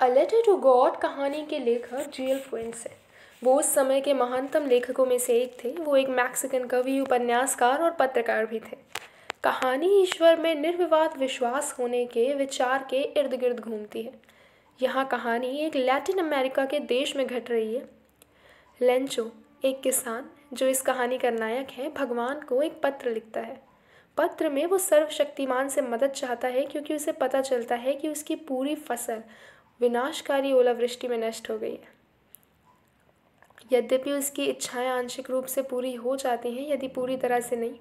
a letter to God कहानी के लेखक जियल फ्रेंड्स हैं वो उस समय के महानतम लेखकों में से एक थे वो एक मैक्सिकन कवि उपन्यासकार और पत्रकार भी थे कहानी ईश्वर में निर्विवाद विश्वास होने के विचार के इर्द गिर्द घूमती है यहाँ कहानी एक लैटिन अमेरिका के देश में घट रही है लेंचो एक किसान जो इस कहानी का नायक है भगवान को एक पत्र लिखता है पत्र में वो सर्वशक्तिमान से मदद चाहता है क्योंकि उसे पता चलता है कि उसकी पूरी फसल विनाशकारी ओलावृष्टि में नष्ट हो गई है यद्यपि उसकी इच्छाएं आंशिक रूप से पूरी हो जाती हैं यदि पूरी तरह से नहीं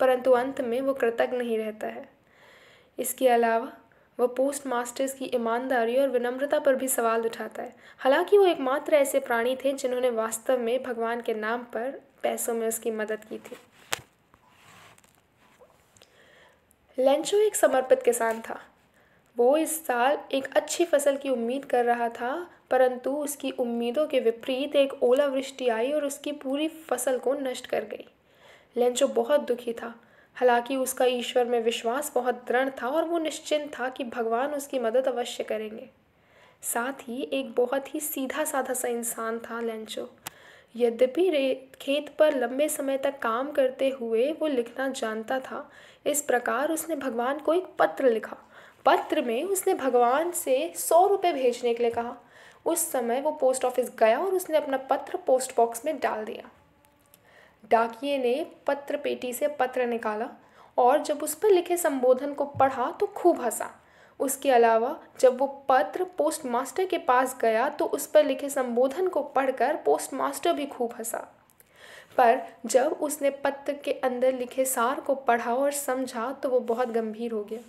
परंतु अंत में वो कृतज्ञ नहीं रहता है इसके अलावा वह पोस्ट मास्टर्स की ईमानदारी और विनम्रता पर भी सवाल उठाता है हालांकि वो एकमात्र ऐसे प्राणी थे जिन्होंने वास्तव में भगवान के नाम पर पैसों में उसकी मदद की थी लेंचो एक समर्पित किसान था वो इस साल एक अच्छी फसल की उम्मीद कर रहा था परंतु उसकी उम्मीदों के विपरीत एक ओलावृष्टि आई और उसकी पूरी फसल को नष्ट कर गई लेंचो बहुत दुखी था हालांकि उसका ईश्वर में विश्वास बहुत दृढ़ था और वो निश्चिंत था कि भगवान उसकी मदद अवश्य करेंगे साथ ही एक बहुत ही सीधा साधा सा इंसान था लेंचो यद्यपि खेत पर लंबे समय तक काम करते हुए वो लिखना जानता था इस प्रकार उसने भगवान को एक पत्र लिखा पत्र में उसने भगवान से सौ रुपये भेजने के लिए कहा उस समय वो पोस्ट ऑफिस गया और उसने अपना पत्र पोस्ट बॉक्स में डाल दिया डाकिए ने पत्र पेटी से पत्र निकाला और जब उस पर लिखे संबोधन को पढ़ा तो खूब हंसा उसके अलावा जब वो पत्र पोस्ट मास्टर के पास गया तो उस पर लिखे संबोधन को पढ़कर पोस्ट मास्टर भी खूब हंसा पर जब उसने पत्र के अंदर लिखे सार को पढ़ा और समझा तो वो बहुत गंभीर हो गया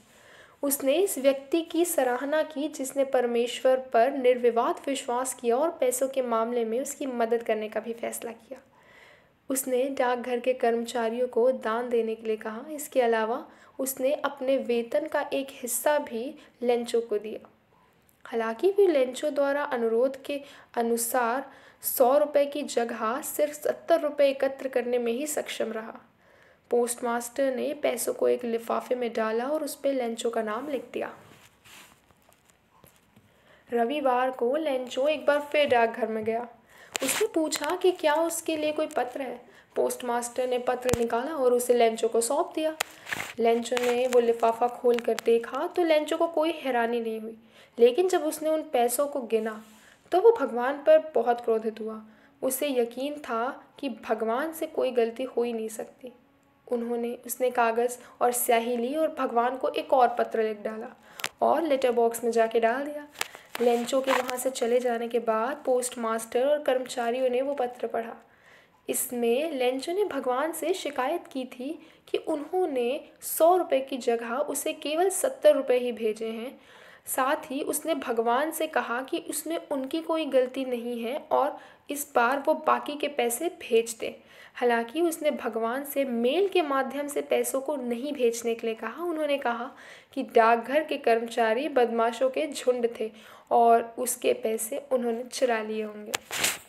उसने इस व्यक्ति की सराहना की जिसने परमेश्वर पर निर्विवाद विश्वास किया और पैसों के मामले में उसकी मदद करने का भी फैसला किया उसने डाकघर के कर्मचारियों को दान देने के लिए कहा इसके अलावा उसने अपने वेतन का एक हिस्सा भी लंचों को दिया हालांकि लेंचो द्वारा अनुरोध के अनुसार सौ रुपये की जगह सिर्फ सत्तर रुपये एकत्र करने में ही सक्षम रहा पोस्टमास्टर ने पैसों को एक लिफाफे में डाला और उस पर लेंचो का नाम लिख दिया रविवार को लेंचो एक बार फिर डाकघर में गया उसने पूछा कि क्या उसके लिए कोई पत्र है पोस्ट मास्टर ने पत्र निकाला और उसे लेंचो को सौंप दिया लेंचो ने वो लिफाफा खोल कर देखा तो लेंचो को कोई हैरानी नहीं हुई लेकिन जब उसने उन पैसों को गिना तो वो भगवान पर बहुत क्रोधित हुआ उसे यकीन था कि भगवान से कोई गलती हो ही नहीं सकती उन्होंने उसने कागज़ और स्याही ली और भगवान को एक और पत्र लिख डाला और लेटर बॉक्स में जाके डाल दिया लेंचो के वहाँ से चले जाने के बाद पोस्ट मास्टर और कर्मचारियों ने वो पत्र पढ़ा इसमें लेंचो ने भगवान से शिकायत की थी कि उन्होंने सौ रुपये की जगह उसे केवल सत्तर रुपये ही भेजे हैं साथ ही उसने भगवान से कहा कि उसमें उनकी कोई गलती नहीं है और इस बार वो बाकी के पैसे भेज दें हालांकि उसने भगवान से मेल के माध्यम से पैसों को नहीं भेजने के लिए कहा उन्होंने कहा कि डाकघर के कर्मचारी बदमाशों के झुंड थे और उसके पैसे उन्होंने चुरा लिए होंगे